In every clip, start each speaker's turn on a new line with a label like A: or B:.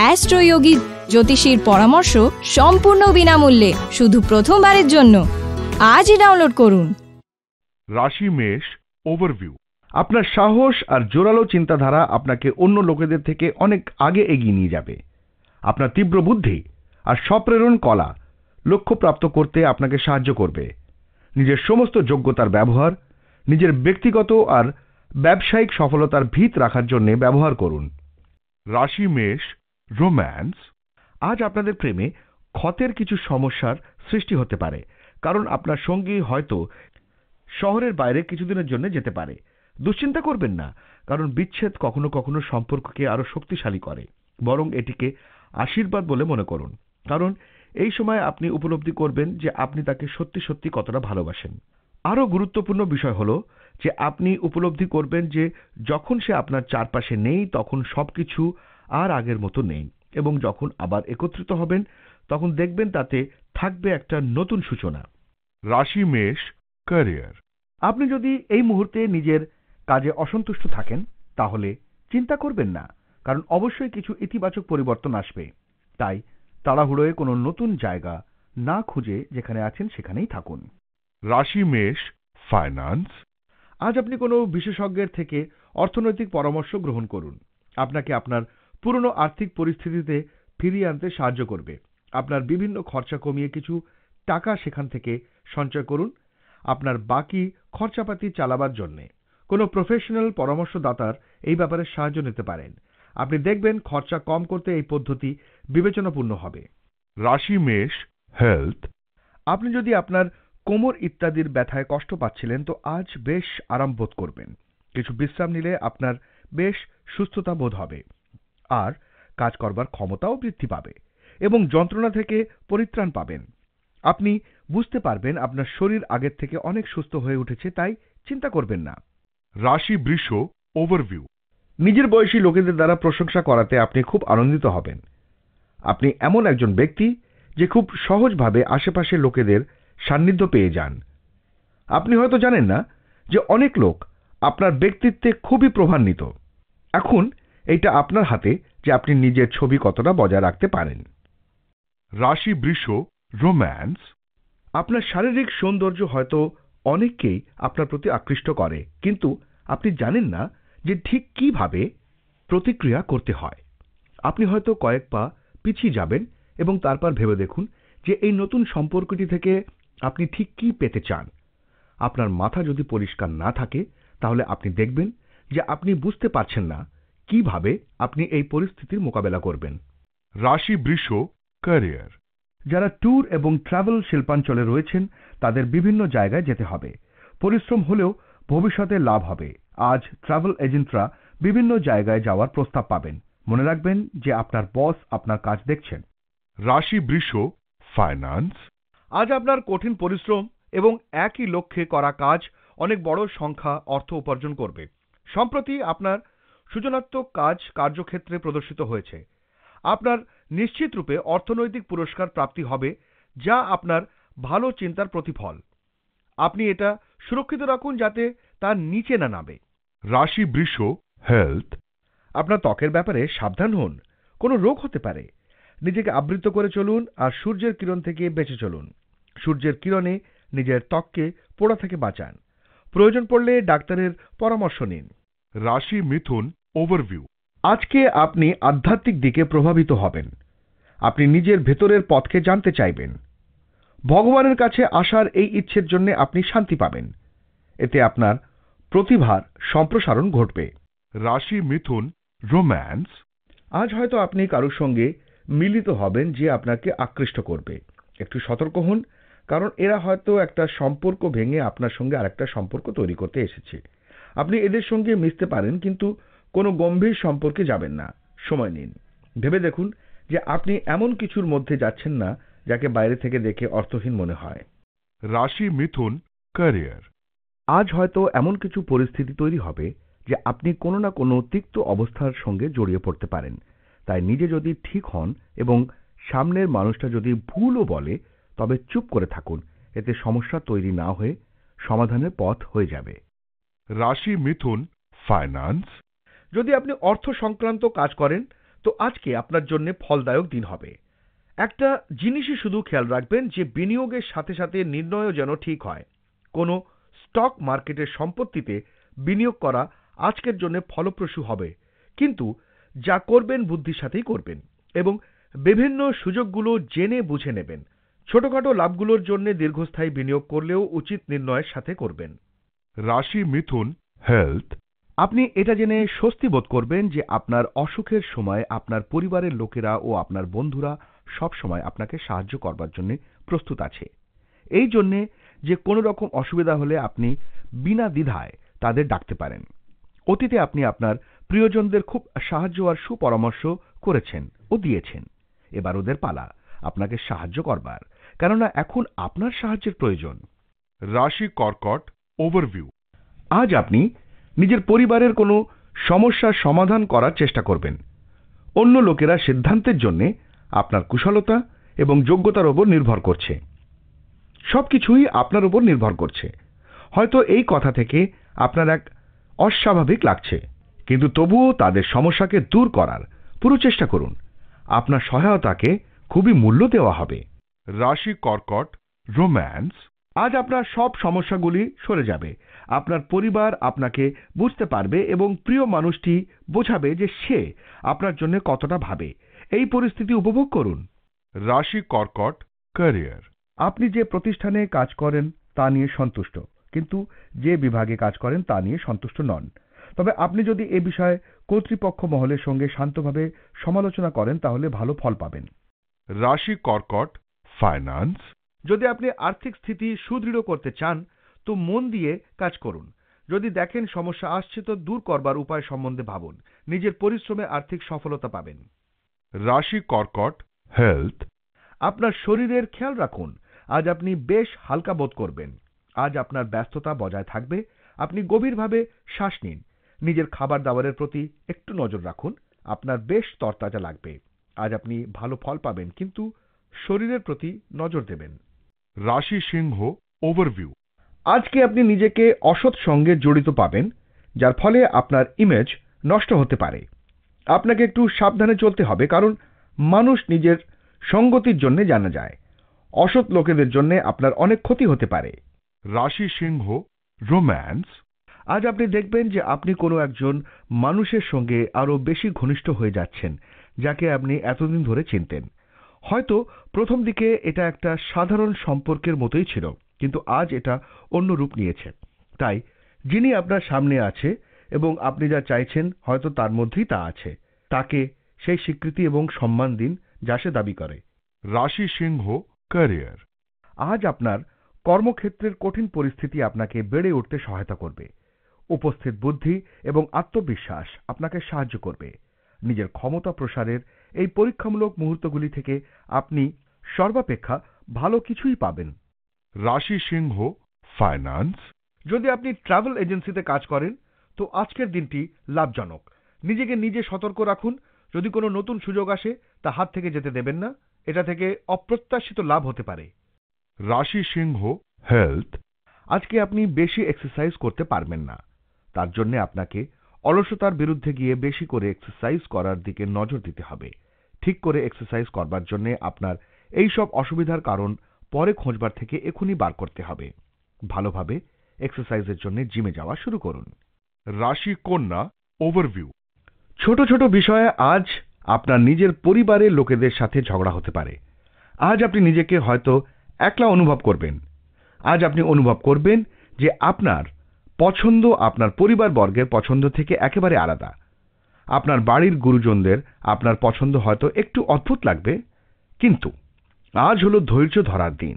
A: অ্যাস্ট্রোয়োগী জ্যোতিষীর পরামর্শ সম্পূর্ণ বিনামূল্যে শুধু প্রথমবারের জন্য আজই ডাউনলোড করুন
B: রাশি মেষ ওভারভিউ
A: আপনার সাহস আর জোরালো চিন্তাধারা আপনাকে অন্য লোকেদের থেকে অনেক আগে এগিয়ে নিয়ে যাবে আপনার তীব্র বুদ্ধি আর সপ্রেরণ কলা লক্ষ্য প্রাপ্ত করতে আপনাকে সাহায্য করবে নিজের সমস্ত যোগ্যতার ব্যবহার নিজের ব্যক্তিগত আর ব্যবসায়িক সফলতার ভিত রাখার জন্য ব্যবহার করুন রাশি মেষ রোম্যান্স আজ আপনাদের প্রেমে ক্ষতের কিছু সমস্যার সৃষ্টি হতে পারে কারণ আপনার সঙ্গী হয়তো শহরের বাইরে কিছুদিনের জন্য যেতে পারে দুশ্চিন্তা করবেন না কারণ বিচ্ছেদ কখনো কখনো সম্পর্ককে আরও শক্তিশালী করে বরং এটিকে আশীর্বাদ বলে মনে করুন কারণ এই সময় আপনি উপলব্ধি করবেন যে আপনি তাকে সত্যি সত্যি কতটা ভালোবাসেন আরও গুরুত্বপূর্ণ বিষয় হল যে আপনি উপলব্ধি করবেন যে যখন সে আপনার চারপাশে নেই তখন সব কিছু আর আগের মতো নেই এবং যখন আবার একত্রিত হবেন তখন দেখবেন তাতে থাকবে একটা নতুন সূচনা রাশি মেষ ক্যারিয়ার আপনি যদি এই মুহূর্তে নিজের কাজে অসন্তুষ্ট থাকেন তাহলে চিন্তা করবেন না কারণ অবশ্যই কিছু ইতিবাচক পরিবর্তন আসবে তাই তাড়াহুড়োয় কোনো নতুন জায়গা না খুঁজে যেখানে আছেন সেখানেই থাকুন
B: রাশি মেষ ফাইন্যান্স
A: আজ আপনি কোনো বিশেষজ্ঞের থেকে অর্থনৈতিক পরামর্শ গ্রহণ করুন আপনাকে আপনার পুরনো আর্থিক পরিস্থিতিতে ফিরিয়ে আনতে সাহায্য করবে আপনার বিভিন্ন খরচা কমিয়ে কিছু টাকা সেখান থেকে সঞ্চয় করুন আপনার বাকি খরচাপাতি চালাবার জন্যে কোনো প্রফেশনাল পরামর্শদাতার এই ব্যাপারে সাহায্য নিতে পারেন আপনি দেখবেন খরচা কম করতে এই পদ্ধতি বিবেচনাপূর্ণ হবে
B: রাশি মেষ হেলথ
A: আপনি যদি আপনার কোমর ইত্যাদির ব্যথায় কষ্ট পাচ্ছিলেন তো আজ বেশ আরাম বোধ করবেন কিছু বিশ্রাম নিলে আপনার বেশ সুস্থতা বোধ হবে আর কাজ করবার ক্ষমতাও বৃদ্ধি পাবে এবং যন্ত্রণা থেকে পরিত্রাণ পাবেন আপনি বুঝতে পারবেন আপনার শরীর আগের থেকে অনেক সুস্থ হয়ে উঠেছে তাই চিন্তা করবেন না রাশি
B: বৃষ ওভারভিউ
A: নিজের বয়সী লোকেদের দ্বারা প্রশংসা করাতে আপনি খুব আনন্দিত হবেন আপনি এমন একজন ব্যক্তি যে খুব সহজভাবে আশেপাশে লোকেদের সান্নিধ্য পেয়ে যান আপনি হয়তো জানেন না যে অনেক লোক আপনার ব্যক্তিত্বে খুবই প্রভান্বিত এখন এইটা আপনার হাতে যে আপনি নিজের ছবি কতটা বজায় রাখতে পারেন রাশি বৃষ রোম্যান্স আপনার শারীরিক সৌন্দর্য হয়তো অনেককেই আপনার প্রতি আকৃষ্ট করে কিন্তু আপনি জানেন না যে ঠিক কিভাবে প্রতিক্রিয়া করতে হয় আপনি হয়তো কয়েক পা পিছিয়ে যাবেন এবং তারপর ভেবে দেখুন যে এই নতুন সম্পর্কটি থেকে আপনি ঠিক কি পেতে চান আপনার মাথা যদি পরিষ্কার না থাকে তাহলে আপনি দেখবেন যে আপনি বুঝতে পারছেন না কিভাবে আপনি এই পরিস্থিতির মোকাবেলা করবেন
B: রাশি বৃষ
A: ক্যারিয়ার যারা ট্যুর এবং ট্রাভেল শিল্পাঞ্চলে রয়েছেন তাদের বিভিন্ন জায়গায় যেতে হবে পরিশ্রম হলেও ভবিষ্যতে লাভ হবে আজ ট্রাভেল এজেন্টরা বিভিন্ন জায়গায় যাওয়ার প্রস্তাব পাবেন মনে রাখবেন যে আপনার
B: বস আপনার কাজ দেখছেন রাশি বৃষ ফাইন্যান্স আজ আপনার
A: কঠিন পরিশ্রম এবং একই লক্ষ্যে করা কাজ অনেক বড় সংখ্যা অর্থ উপার্জন করবে সম্প্রতি আপনার সূচনাত্মক কাজ কার্যক্ষেত্রে প্রদর্শিত হয়েছে আপনার নিশ্চিতরূপে অর্থনৈতিক পুরস্কার প্রাপ্তি হবে যা আপনার ভালো চিন্তার প্রতিফল আপনি এটা সুরক্ষিত রাখুন যাতে তা নিচে না নামে
B: রাশি বৃষ হেলথ
A: আপনার ত্বকের ব্যাপারে সাবধান হন কোনো রোগ হতে পারে নিজেকে আবৃত করে চলুন আর সূর্যের কিরণ থেকে বেঁচে চলুন সূর্যের কিরণে নিজের ত্বককে পোড়া থেকে বাঁচান প্রয়োজন পড়লে ডাক্তারের পরামর্শ নিন রাশি মিথুন ওভারভিউ আজকে আপনি আধ্যাত্মিক দিকে প্রভাবিত হবেন আপনি নিজের ভেতরের পথকে জানতে চাইবেন ভগবানের কাছে আসার এই ইচ্ছের জন্য আপনি শান্তি পাবেন এতে আপনার প্রতিভার সম্প্রসারণ ঘটবে রাশি মিথুন রোম্যান্স আজ হয়তো আপনি কারোর সঙ্গে মিলিত হবেন যে আপনাকে আকৃষ্ট করবে একটু সতর্ক হন কারণ এরা হয়তো একটা সম্পর্ক ভেঙে আপনার সঙ্গে আরেকটা সম্পর্ক তৈরি করতে এসেছে আপনি এদের সঙ্গে মিশতে পারেন কিন্তু কোনো গম্ভীর সম্পর্কে যাবেন না সময় নিন ভেবে দেখুন যে আপনি এমন কিছুর মধ্যে যাচ্ছেন না যাকে বাইরে থেকে দেখে অর্থহীন মনে হয়
B: রাশি মিথুন ক্যারিয়ার
A: আজ হয়তো এমন কিছু পরিস্থিতি তৈরি হবে যে আপনি কোনো না কোনো তিক্ত অবস্থার সঙ্গে জড়িয়ে পড়তে পারেন তাই নিজে যদি ঠিক হন এবং সামনের মানুষটা যদি ভুলও বলে তবে চুপ করে থাকুন এতে সমস্যা তৈরি না হয়ে সমাধানের পথ হয়ে যাবে
B: রাশি মিথুন ফাইন্যান্স
A: যদি আপনি অর্থ সংক্রান্ত কাজ করেন তো আজকে আপনার জন্য ফলদায়ক দিন হবে একটা জিনিসই শুধু খেয়াল রাখবেন যে বিনিয়োগের সাথে সাথে নির্ণয়ও যেন ঠিক হয় কোনো স্টক মার্কেটের সম্পত্তিতে বিনিয়োগ করা আজকের জন্য ফলপ্রসূ হবে কিন্তু যা করবেন বুদ্ধির সাথেই করবেন এবং বিভিন্ন সুযোগগুলো জেনে বুঝে নেবেন ছোটখাটো লাভগুলোর জন্য দীর্ঘস্থায়ী বিনিয়োগ করলেও উচিত নির্ণয়ের সাথে করবেন রাশি মিথুন হেলথ আপনি এটা জেনে স্বস্তি বোধ করবেন যে আপনার অসুখের সময় আপনার পরিবারের লোকেরা ও আপনার বন্ধুরা সব সময় আপনাকে সাহায্য করবার জন্য প্রস্তুত আছে এই জন্যে যে কোনো রকম অসুবিধা হলে আপনি বিনা দ্বিধায় তাদের ডাকতে পারেন অতীতে আপনি আপনার প্রিয়জনদের খুব সাহায্য আর সুপরামর্শ করেছেন ও দিয়েছেন এবার ওদের পালা আপনাকে সাহায্য করবার কেননা এখন আপনার সাহায্যের প্রয়োজন রাশি কর্কট ওভারভিউ আজ আপনি নিজের পরিবারের কোনো সমস্যার সমাধান করার চেষ্টা করবেন অন্য লোকেরা সিদ্ধান্তের জন্য আপনার কুশলতা এবং যোগ্যতার ওপর নির্ভর করছে সব কিছুই আপনার উপর নির্ভর করছে হয়তো এই কথা থেকে আপনার এক অস্বাভাবিক লাগছে কিন্তু তবুও তাদের সমস্যাকে দূর করার পুরো চেষ্টা করুন আপনার সহায়তাকে খুবই মূল্য দেওয়া হবে
B: রাশি কর্কট
A: রোম্যান্স আজ আপনার সব সমস্যাগুলি সরে যাবে আপনার পরিবার আপনাকে বুঝতে পারবে এবং প্রিয় মানুষটি বোঝাবে যে সে আপনার জন্য কতটা ভাবে এই পরিস্থিতি উপভোগ করুন
B: রাশি কর্কট
A: ক্যারিয়ার আপনি যে প্রতিষ্ঠানে কাজ করেন তা নিয়ে সন্তুষ্ট কিন্তু যে বিভাগে কাজ করেন তা নিয়ে সন্তুষ্ট নন তবে আপনি যদি এ বিষয়ে কর্তৃপক্ষ মহলের সঙ্গে শান্তভাবে সমালোচনা করেন তাহলে ভালো ফল পাবেন
B: রাশি কর্কট ফাইন্যান্স যদি আপনি
A: আর্থিক স্থিতি সুদৃঢ় করতে চান তো মন দিয়ে কাজ করুন যদি দেখেন সমস্যা আসছে তো দূর করবার উপায় সম্বন্ধে ভাবুন নিজের পরিশ্রমে আর্থিক সফলতা পাবেন
B: রাশি কর্কট হেলথ
A: আপনার শরীরের খেয়াল রাখুন আজ আপনি বেশ হালকা বোধ করবেন আজ আপনার ব্যস্ততা বজায় থাকবে আপনি গভীরভাবে শ্বাস নিন নিজের খাবার দাবারের প্রতি একটু নজর রাখুন আপনার বেশ তরতাজা লাগবে আজ আপনি ভালো ফল পাবেন কিন্তু শরীরের প্রতি নজর দেবেন রাশি সিংহ ওভারভিউ আজকে আপনি নিজেকে অসৎ সঙ্গে জড়িত পাবেন যার ফলে আপনার ইমেজ নষ্ট হতে পারে আপনাকে একটু সাবধানে চলতে হবে কারণ মানুষ নিজের সঙ্গতির জন্য জানা যায় অসৎ লোকেদের জন্য আপনার অনেক ক্ষতি হতে পারে রাশি সিংহ রোম্যান্স আজ আপনি দেখবেন যে আপনি কোনো একজন মানুষের সঙ্গে আরও বেশি ঘনিষ্ঠ হয়ে যাচ্ছেন যাকে আপনি এতদিন ধরে চিনতেন হয়তো প্রথম দিকে এটা একটা সাধারণ সম্পর্কের মতোই ছিল কিন্তু আজ এটা অন্য রূপ নিয়েছে তাই যিনি আপনার সামনে আছে এবং আপনি যা চাইছেন হয়তো তার মধ্যেই তা আছে তাকে সেই স্বীকৃতি এবং সম্মান দিন যা সে দাবি করে রাশি সিংহ ক্যারিয়ার আজ আপনার কর্মক্ষেত্রের কঠিন পরিস্থিতি আপনাকে বেড়ে উঠতে সহায়তা করবে উপস্থিত বুদ্ধি এবং আত্মবিশ্বাস আপনাকে সাহায্য করবে নিজের ক্ষমতা প্রসারের এই পরীক্ষামূলক মুহূর্তগুলি থেকে আপনি সর্বাপেক্ষা ভালো কিছুই পাবেন
B: রাশি সিংহ ফাইন্যান্স
A: যদি আপনি ট্রাভেল এজেন্সিতে কাজ করেন তো আজকের দিনটি লাভজনক নিজেকে নিজে সতর্ক রাখুন যদি কোনো নতুন সুযোগ আসে তা হাত থেকে যেতে দেবেন না এটা থেকে অপ্রত্যাশিত লাভ হতে পারে রাশি সিংহ হেলথ আজকে আপনি বেশি এক্সারসাইজ করতে পারবেন না তার জন্য আপনাকে অলসতার বিরুদ্ধে গিয়ে বেশি করে এক্সারসাইজ করার দিকে নজর দিতে হবে ঠিক করে এক্সারসাইজ করবার জন্য আপনার এই সব অসুবিধার কারণ পরে খোঁজবার থেকে এখনই বার করতে হবে ভালোভাবে এক্সারসাইজের জন্য জিমে যাওয়া শুরু করুন রাশি কন্যা ওভারভিউ ছোট ছোট বিষয়ে আজ আপনার নিজের পরিবারের লোকেদের সাথে ঝগড়া হতে পারে আজ আপনি নিজেকে হয়তো একলা অনুভব করবেন আজ আপনি অনুভব করবেন যে আপনার পছন্দ আপনার পরিবারবর্গের পছন্দ থেকে একেবারে আলাদা আপনার বাড়ির গুরুজনদের আপনার পছন্দ হয়তো একটু অদ্ভুত লাগবে কিন্তু আজ হলো ধৈর্য ধরার দিন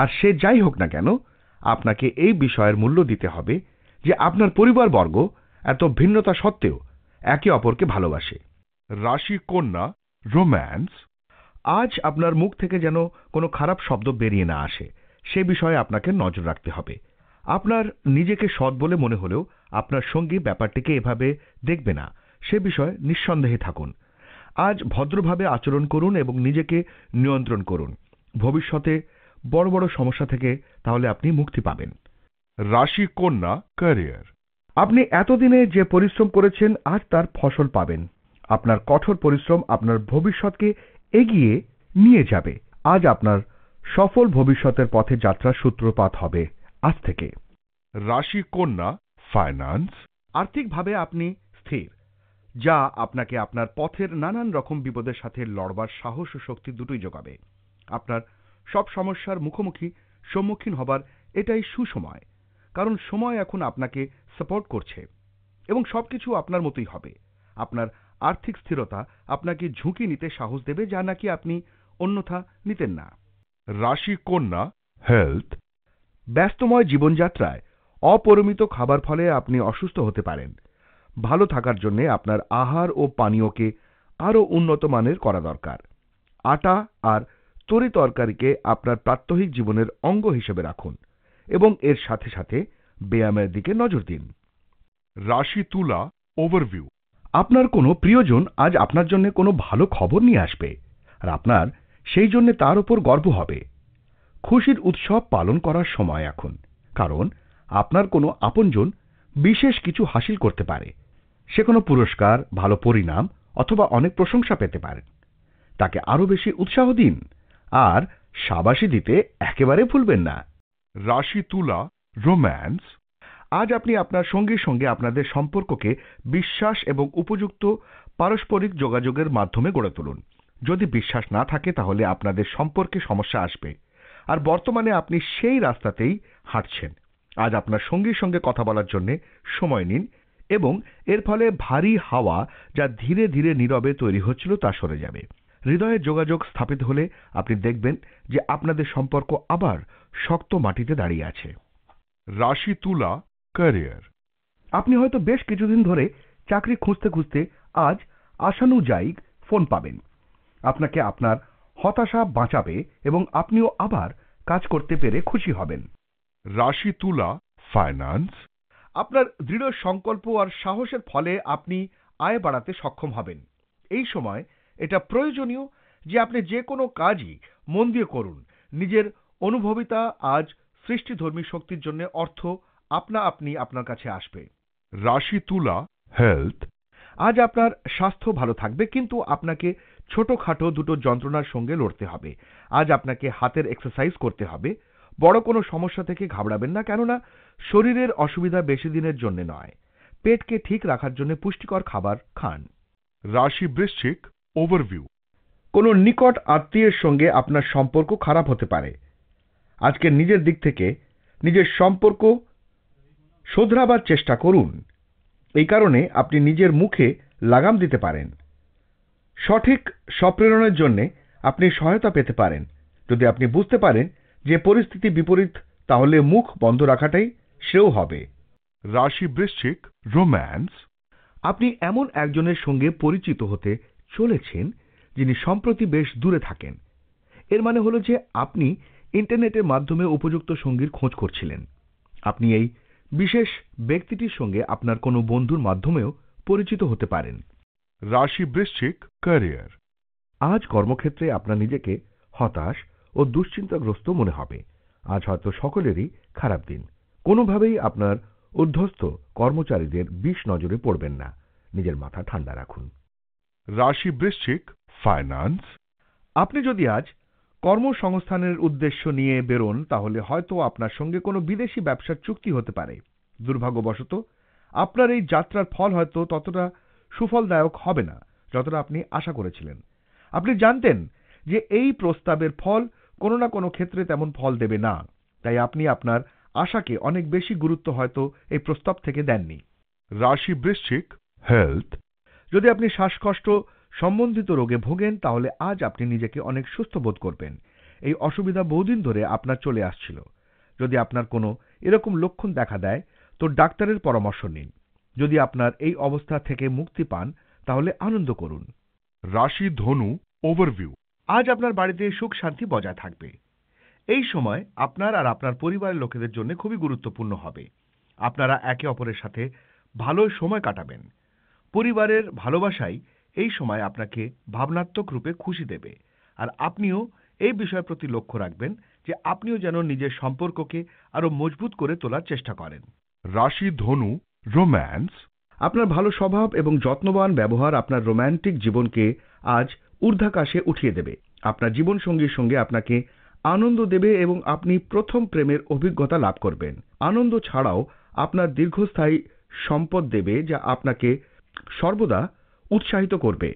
A: আর সে যাই হোক না কেন আপনাকে এই বিষয়ের মূল্য দিতে হবে যে আপনার পরিবারবর্গ এত ভিন্নতা সত্ত্বেও একে অপরকে ভালোবাসে রাশি কন্যা রোম্যান্স আজ আপনার মুখ থেকে যেন কোনো খারাপ শব্দ বেরিয়ে না আসে সে বিষয়ে আপনাকে নজর রাখতে হবে আপনার নিজেকে সৎ বলে মনে হলেও আপনার সঙ্গী ব্যাপারটিকে এভাবে দেখবে না সে বিষয়ে নিঃসন্দেহে থাকুন আজ ভদ্রভাবে আচরণ করুন এবং নিজেকে নিয়ন্ত্রণ করুন ভবিষ্যতে বড় বড় সমস্যা থেকে তাহলে আপনি মুক্তি পাবেন রাশি কন্যা ক্যারিয়ার আপনি এতদিনে যে পরিশ্রম করেছেন আজ তার ফসল পাবেন আপনার কঠোর পরিশ্রম আপনার ভবিষ্যৎকে এগিয়ে নিয়ে যাবে আজ আপনার সফল ভবিষ্যতের পথে যাত্রার সূত্রপাত হবে আজ থেকে
B: রাশি কন্যা
A: ফাইন্যান্স আর্থিকভাবে আপনি স্থির যা আপনাকে আপনার পথের নানান রকম বিপদের সাথে লড়বার সাহস ও শক্তি দুটোই যোগাবে আপনার সব সমস্যার মুখোমুখি সম্মুখীন হবার এটাই সুসময় কারণ সময় এখন আপনাকে সাপোর্ট করছে এবং সবকিছু আপনার মতোই হবে আপনার আর্থিক স্থিরতা আপনাকে ঝুঁকি নিতে সাহস দেবে যা নাকি আপনি অন্যথা নিতেন না রাশি কন্যা হেলথ ব্যস্তময় জীবনযাত্রায় অপরিমিত খাবার ফলে আপনি অসুস্থ হতে পারেন ভালো থাকার জন্য আপনার আহার ও পানীয়কে আরও উন্নত মানের করা দরকার আটা আর তরি তরকারিকে আপনার প্রাত্যহিক জীবনের অঙ্গ হিসেবে রাখুন এবং এর সাথে সাথে ব্যায়ামের দিকে নজর দিন রাশি তুলা ওভারভিউ আপনার কোনো প্রিয়জন আজ আপনার জন্য কোনো ভালো খবর নিয়ে আসবে আর আপনার সেই জন্য তার উপর গর্ব হবে খুশির উৎসব পালন করার সময় এখন কারণ আপনার কোনো আপনজন বিশেষ কিছু হাসিল করতে পারে সে কোনো পুরস্কার ভালো পরিণাম অথবা অনেক প্রশংসা পেতে পারেন তাকে আরও বেশি উৎসাহ দিন আর সাবাসী দিতে একেবারে ভুলবেন না রাশি তুলা রোম্যান্স আজ আপনি আপনার সঙ্গীর সঙ্গে আপনাদের সম্পর্ককে বিশ্বাস এবং উপযুক্ত পারস্পরিক যোগাযোগের মাধ্যমে গড়ে তুলুন যদি বিশ্বাস না থাকে তাহলে আপনাদের সম্পর্কে সমস্যা আসবে আর বর্তমানে আপনি সেই রাস্তাতেই হাঁটছেন আজ আপনার সঙ্গীর সঙ্গে কথা বলার জন্য সময় নিন এবং এর ফলে ভারী হাওয়া যা ধীরে ধীরে নীরবে তৈরি হচ্ছিল তা সরে যাবে হৃদয়ের যোগাযোগ স্থাপিত হলে আপনি দেখবেন যে আপনাদের সম্পর্ক আবার শক্ত মাটিতে দাঁড়িয়ে আছে
B: রাশি তুলা
A: ক্যারিয়ার আপনি হয়তো বেশ কিছুদিন ধরে চাকরি খুঁজতে খুঁজতে আজ আশানুযায়ী ফোন পাবেন আপনাকে আপনার হতাশা বাঁচাবে এবং আপনিও আবার কাজ করতে পেরে
B: খুশি হবেন রাশি তুলা ফাইন্যান্স
A: আপনার দৃঢ় সংকল্প আর সাহসের ফলে আপনি আয় বাড়াতে সক্ষম হবেন এই সময় এটা প্রয়োজনীয় যে আপনি যে কোনো কাজই মন দিয়ে করুন নিজের অনুভবিতা আজ সৃষ্টিধর্মী শক্তির জন্য অর্থ আপনা আপনি আপনার কাছে আসবে
B: রাশি তুলা হেলথ
A: আজ আপনার স্বাস্থ্য ভালো থাকবে কিন্তু আপনাকে ছোটখাটো দুটো যন্ত্রণার সঙ্গে লড়তে হবে আজ আপনাকে হাতের এক্সারসাইজ করতে হবে বড় কোনো সমস্যা থেকে ঘাবড়াবেন না কেননা শরীরের অসুবিধা বেশি দিনের জন্য নয় পেটকে ঠিক রাখার জন্য পুষ্টিকর খাবার খান রাশি বৃশ্চিক ওভারভিউ কোনো নিকট আত্মীয়ের সঙ্গে আপনার সম্পর্ক খারাপ হতে পারে আজকে নিজের দিক থেকে নিজের সম্পর্ক শোধরাবার চেষ্টা করুন এই কারণে আপনি নিজের মুখে লাগাম দিতে পারেন সঠিক স্বপ্রেরণের জন্য আপনি সহায়তা পেতে পারেন যদি আপনি বুঝতে পারেন যে পরিস্থিতি বিপরীত তাহলে মুখ বন্ধ রাখাটাই সেও হবে
B: রাশি বৃশ্চিক
A: রোম্যান্স আপনি এমন একজনের সঙ্গে পরিচিত হতে চলেছেন যিনি সম্প্রতি বেশ দূরে থাকেন এর মানে হল যে আপনি ইন্টারনেটের মাধ্যমে উপযুক্ত সঙ্গীর খোঁজ করছিলেন আপনি এই বিশেষ ব্যক্তিটির সঙ্গে আপনার কোনো বন্ধুর মাধ্যমেও পরিচিত হতে পারেন রাশি বৃশ্চিক ক্যারিয়ার আজ কর্মক্ষেত্রে আপনার নিজেকে হতাশ ও দুশ্চিন্তাগ্রস্ত মনে হবে আজ হয়তো সকলেরই খারাপ দিন কোনোভাবেই আপনার উদ্ধস্ত কর্মচারীদের বিষ নজরে পড়বেন না নিজের মাথা ঠান্ডা রাখুন
B: রাশি বৃশ্চিক
A: ফাইন্যান্স আপনি যদি আজ কর্মসংস্থানের উদ্দেশ্য নিয়ে বেরোন তাহলে হয়তো আপনার সঙ্গে কোনো বিদেশি ব্যবসার চুক্তি হতে পারে দুর্ভাগ্যবশত আপনার এই যাত্রার ফল হয়তো ততটা সুফলদায়ক হবে না যতটা আপনি আশা করেছিলেন আপনি জানতেন যে এই প্রস্তাবের ফল কোনো না কোনো ক্ষেত্রে তেমন ফল দেবে না তাই আপনি আপনার আশাকে অনেক বেশি গুরুত্ব হয়তো এই প্রস্তাব থেকে দেননি রাশি বৃশ্চিক হেলথ যদি আপনি শ্বাসকষ্ট সম্বন্ধিত রোগে ভোগেন তাহলে আজ আপনি নিজেকে অনেক সুস্থ বোধ করবেন এই অসুবিধা বহুদিন ধরে আপনার চলে আসছিল যদি আপনার কোনো এরকম লক্ষণ দেখা দেয় তো ডাক্তারের পরামর্শ নিন যদি আপনার এই অবস্থা থেকে মুক্তি পান তাহলে আনন্দ করুন রাশি ধনু ওভারভিউ আজ আপনার বাড়িতে সুখ শান্তি বজায় থাকবে এই সময় আপনার আর আপনার পরিবারের লোকেদের জন্য খুবই গুরুত্বপূর্ণ হবে আপনারা একে অপরের সাথে ভালো সময় কাটাবেন পরিবারের ভালোবাসাই এই সময় আপনাকে ভাবনাত্মক রূপে খুশি দেবে আর আপনিও এই বিষয়ের প্রতি লক্ষ্য রাখবেন যে আপনিও যেন নিজের সম্পর্ককে আরও মজবুত করে তোলার চেষ্টা করেন
B: রাশি ধনু রোম্যান্স
A: আপনার ভালো স্বভাব এবং যত্নবান ব্যবহার আপনার রোম্যান্টিক জীবনকে আজ ঊর্ধ্বাকাশে উঠিয়ে দেবে আপনার জীবনসঙ্গীর সঙ্গে আপনাকে আনন্দ দেবে এবং আপনি প্রথম প্রেমের অভিজ্ঞতা লাভ করবেন আনন্দ ছাড়াও আপনার দীর্ঘস্থায়ী সম্পদ দেবে যা আপনাকে সর্বদা উৎসাহিত করবে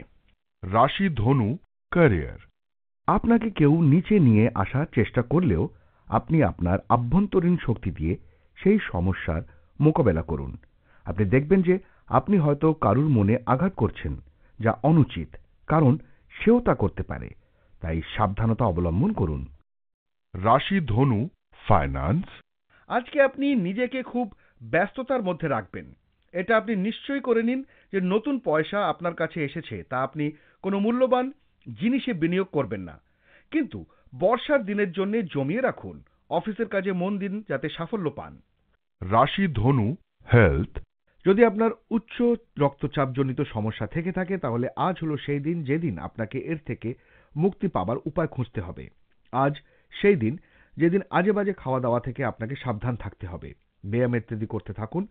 A: রাশি ধনু ক্যারিয়ার আপনাকে কেউ নিচে নিয়ে আসার চেষ্টা করলেও আপনি আপনার আভ্যন্তরীণ শক্তি দিয়ে সেই সমস্যার মোকাবেলা করুন আপনি দেখবেন যে আপনি হয়তো কারুর মনে আঘাত করছেন যা অনুচিত কারণ সেও তা করতে পারে তাই সাবধানতা অবলম্বন করুন রাশি ধনু ফাইন্যান্স আজকে আপনি নিজেকে খুব ব্যস্ততার মধ্যে রাখবেন এটা আপনি নিশ্চয়ই করে নিন যে নতুন পয়সা আপনার কাছে এসেছে তা আপনি কোনো মূল্যবান জিনিসে বিনিয়োগ করবেন না কিন্তু বর্ষার দিনের জন্য জমিয়ে রাখুন অফিসের কাজে মন দিন যাতে সাফল্য পান
B: রাশি ধনু হেলথ
A: যদি আপনার উচ্চ রক্তচাপজনিত সমস্যা থেকে থাকে তাহলে আজ হলো সেই দিন যেদিন আপনাকে এর থেকে মুক্তি পাবার উপায় খুঁজতে হবে আজ সেই দিন যেদিন আজে বাজে খাওয়া দাওয়া থেকে আপনাকে সাবধান থাকতে হবে ব্যায়াম ইত্যাদি করতে থাকুন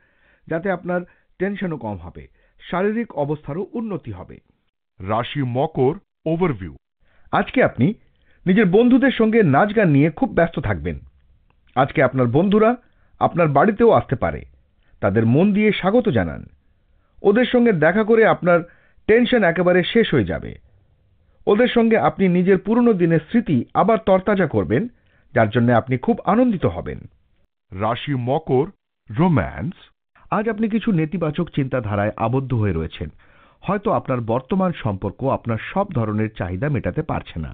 A: যাতে আপনার টেনশনও কম হবে শারীরিক অবস্থারও উন্নতি হবে রাশি মকর ওভারভিউ আজকে আপনি নিজের বন্ধুদের সঙ্গে নাচ গান নিয়ে খুব ব্যস্ত থাকবেন আজকে আপনার বন্ধুরা আপনার বাড়িতেও আসতে পারে তাদের মন দিয়ে স্বাগত জানান ওদের সঙ্গে দেখা করে আপনার টেনশন একেবারে শেষ হয়ে যাবে ওদের সঙ্গে আপনি নিজের পুরনো দিনের স্মৃতি আবার তরতাজা করবেন যার জন্য আপনি খুব আনন্দিত হবেন রাশি মকর রোম্যান্স আজ আপনি কিছু নেতিবাচক চিন্তাধারায় আবদ্ধ হয়ে রয়েছেন হয়তো আপনার বর্তমান সম্পর্ক আপনার সব ধরনের চাহিদা মেটাতে পারছে না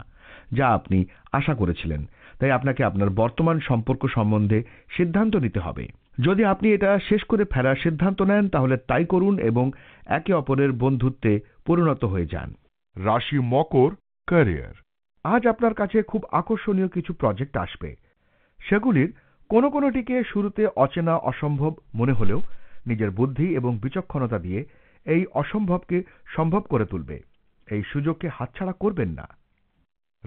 A: যা আপনি আশা করেছিলেন তাই আপনাকে আপনার বর্তমান সম্পর্ক সম্বন্ধে সিদ্ধান্ত নিতে হবে যদি আপনি এটা শেষ করে ফেরার সিদ্ধান্ত নেন তাহলে তাই করুন এবং একে অপরের বন্ধুত্বে পরিণত হয়ে যান রাশি মকর ক্যারিয়ার আজ আপনার কাছে খুব আকর্ষণীয় কিছু প্রজেক্ট আসবে সেগুলির কোনো কোনোটিকে শুরুতে অচেনা অসম্ভব মনে হলেও নিজের বুদ্ধি এবং বিচক্ষণতা দিয়ে এই অসম্ভবকে সম্ভব করে তুলবে এই সুযোগকে হাতছাড়া করবেন
B: না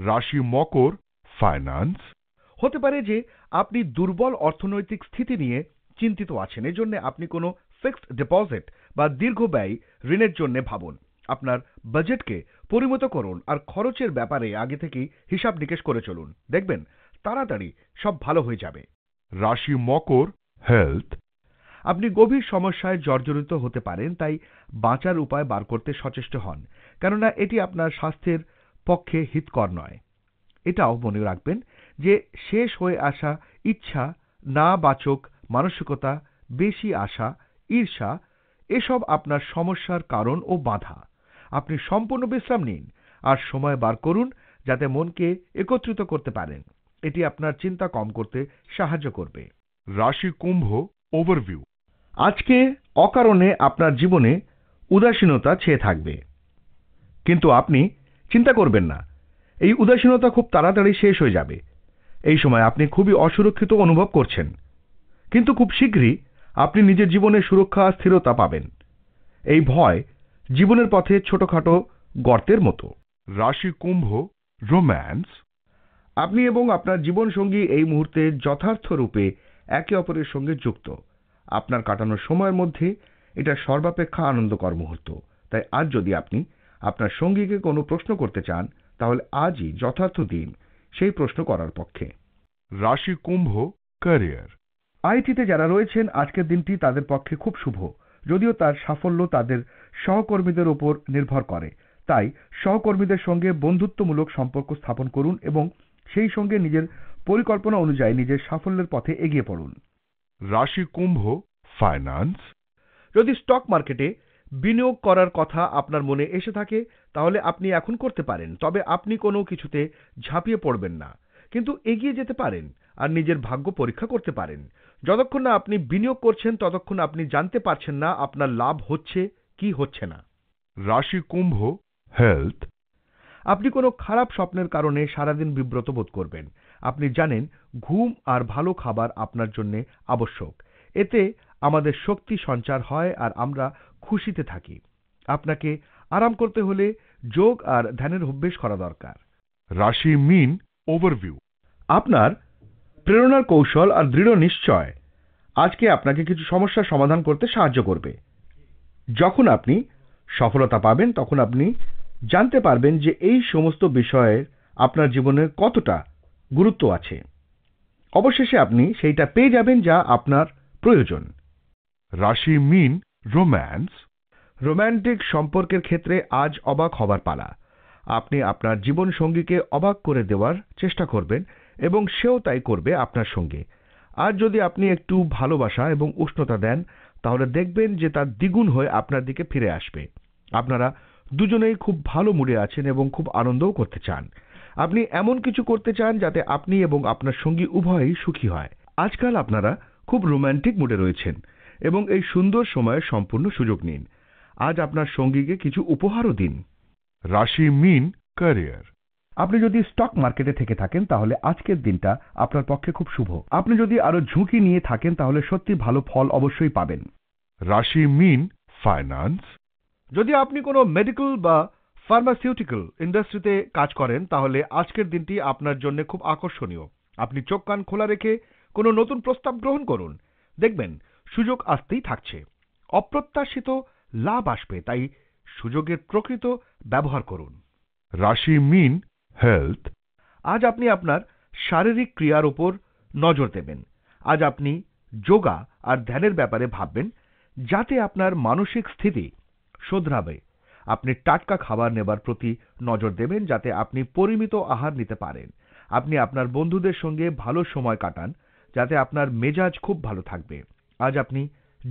B: রাশি মকর ফাইন্যান্স
A: হতে পারে যে আপনি দুর্বল অর্থনৈতিক স্থিতি নিয়ে চিন্তিত আছেন এজন্য আপনি কোনো ফিক্সড ডিপোজিট বা দীর্ঘ ব্যয় ঋণের জন্য ভাবুন আপনার বাজেটকে পরিমিত করুন আর খরচের ব্যাপারে আগে থেকেই হিসাব নিকেশ করে চলুন দেখবেন তাড়াতাড়ি সব ভালো হয়ে যাবে
B: রাশি মকর হেলথ
A: আপনি গভীর সমস্যায় জর্জরিত হতে পারেন তাই বাঁচার উপায় বার করতে সচেষ্ট হন কেননা এটি আপনার স্বাস্থ্যের পক্ষে হিতকর নয় এটাও মনে রাখবেন যে শেষ হয়ে আসা ইচ্ছা না বাচক মানসিকতা বেশি আশা ঈর্ষা এসব আপনার সমস্যার কারণ ও বাধা আপনি সম্পূর্ণ বিশ্রাম নিন আর সময় বার করুন যাতে মনকে একত্রিত করতে পারেন এটি আপনার চিন্তা কম করতে সাহায্য করবে রাশি কুম্ভ ওভারভিউ আজকে অকারণে আপনার জীবনে উদাসীনতা ছেয়ে থাকবে কিন্তু আপনি চিন্তা করবেন না এই উদাসীনতা খুব তাড়াতাড়ি শেষ হয়ে যাবে এই সময় আপনি খুবই অসুরক্ষিত অনুভব করছেন কিন্তু খুব শীঘ্রই আপনি নিজের জীবনের সুরক্ষা স্থিরতা পাবেন এই ভয় জীবনের পথে ছোটখাটো গর্তের মতো রাশি কুম্ভ রোম্যান্স আপনি এবং আপনার জীবনসঙ্গী এই মুহূর্তে যথার্থ রূপে একে অপরের সঙ্গে যুক্ত আপনার কাটানোর সময়ের মধ্যে এটা সর্বাপেক্ষা আনন্দকর মুহূর্ত তাই আজ যদি আপনি আপনার সঙ্গীকে কোনো প্রশ্ন করতে চান তাহলে আজই যথার্থ দিন সেই প্রশ্ন করার পক্ষে রাশি কুম্ভ ক্যারিয়ার আইটিতে যারা রয়েছেন আজকের দিনটি তাদের পক্ষে খুব শুভ যদিও তার সাফল্য তাদের সহকর্মীদের ওপর নির্ভর করে তাই সহকর্মীদের সঙ্গে বন্ধুত্বমূলক সম্পর্ক স্থাপন করুন এবং সেই সঙ্গে নিজের পরিকল্পনা অনুযায়ী নিজের সাফল্যের পথে এগিয়ে পড়ুন
B: রাশি কুম্ভ
A: ফাইন্যান্স যদি স্টক মার্কেটে বিনিয়োগ করার কথা আপনার মনে এসে থাকে তাহলে আপনি এখন করতে পারেন তবে আপনি কোনো কিছুতে ঝাঁপিয়ে পড়বেন না কিন্তু এগিয়ে যেতে পারেন আর নিজের ভাগ্য পরীক্ষা করতে পারেন যতক্ষণ না আপনি বিনিয়োগ করছেন ততক্ষণ আপনি জানতে পারছেন না আপনার লাভ হচ্ছে কি হচ্ছে না রাশি কুম্ভ হেলথ আপনি কোনো খারাপ স্বপ্নের কারণে সারাদিন বিব্রত বোধ করবেন আপনি জানেন ঘুম আর ভালো খাবার আপনার জন্য আবশ্যক এতে আমাদের শক্তি সঞ্চার হয় আর আমরা খুশিতে থাকি আপনাকে আরাম করতে হলে যোগ আর ধ্যানের অভ্যেস করা দরকার
B: রাশি মিন
A: ওভারভিউ আপনার প্রেরণার কৌশল আর দৃঢ় নিশ্চয় আজকে আপনাকে কিছু সমস্যার সমাধান করতে সাহায্য করবে যখন আপনি সফলতা পাবেন তখন আপনি জানতে পারবেন যে এই সমস্ত বিষয়ের আপনার জীবনে কতটা গুরুত্ব আছে অবশেষে আপনি সেইটা পেয়ে যাবেন যা আপনার প্রয়োজন রাশি মিন রোম্যান্স রোম্যান্টিক সম্পর্কের ক্ষেত্রে আজ অবাক হবার পালা আপনি আপনার জীবন সঙ্গীকে অবাক করে দেওয়ার চেষ্টা করবেন এবং সেও তাই করবে আপনার সঙ্গে আর যদি আপনি একটু ভালোবাসা এবং উষ্ণতা দেন তাহলে দেখবেন যে তার দ্বিগুণ হয়ে আপনার দিকে ফিরে আসবে আপনারা দুজনেই খুব ভালো মুডে আছেন এবং খুব আনন্দও করতে চান আপনি এমন কিছু করতে চান যাতে আপনি এবং আপনার সঙ্গী উভয়ই সুখী হয় আজকাল আপনারা খুব রোম্যান্টিক মুডে রয়েছেন এবং এই সুন্দর সময়ের সম্পূর্ণ সুযোগ নিন আজ আপনার সঙ্গীকে কিছু উপহারও দিন রাশি মিন ক্যারিয়ার আপনি যদি স্টক মার্কেটে থেকে থাকেন তাহলে আজকের দিনটা আপনার পক্ষে খুব শুভ আপনি যদি আরো ঝুঁকি নিয়ে থাকেন তাহলে সত্যি ভালো ফল অবশ্যই পাবেন রাশি মিন ফাইন্যান্স যদি আপনি কোনো মেডিকেল বা ফার্মাসিউটিক্যাল ইন্ডাস্ট্রিতে কাজ করেন তাহলে আজকের দিনটি আপনার জন্য খুব আকর্ষণীয় আপনি চোখ কান খোলা রেখে কোনো নতুন প্রস্তাব গ্রহণ করুন দেখবেন সুযোগ আসতেই থাকছে অপ্রত্যাশিত লাভ আসবে তাই সুযোগের প্রকৃত ব্যবহার করুন
B: রাশি মিন হেলথ
A: আজ আপনি আপনার শারীরিক ক্রিয়ার ওপর নজর দেবেন আজ আপনি যোগা আর ধ্যানের ব্যাপারে ভাববেন যাতে আপনার মানসিক স্থিতি শোধরাবে আপনি টাটকা খাবার নেবার প্রতি নজর দেবেন যাতে আপনি পরিমিত আহার নিতে পারেন আপনি আপনার বন্ধুদের সঙ্গে ভালো সময় কাটান যাতে আপনার মেজাজ খুব ভালো থাকবে আজ আপনি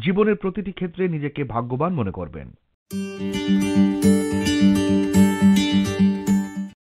A: জীবনের প্রতিটি ক্ষেত্রে নিজেকে ভাগ্যবান
B: মনে করবেন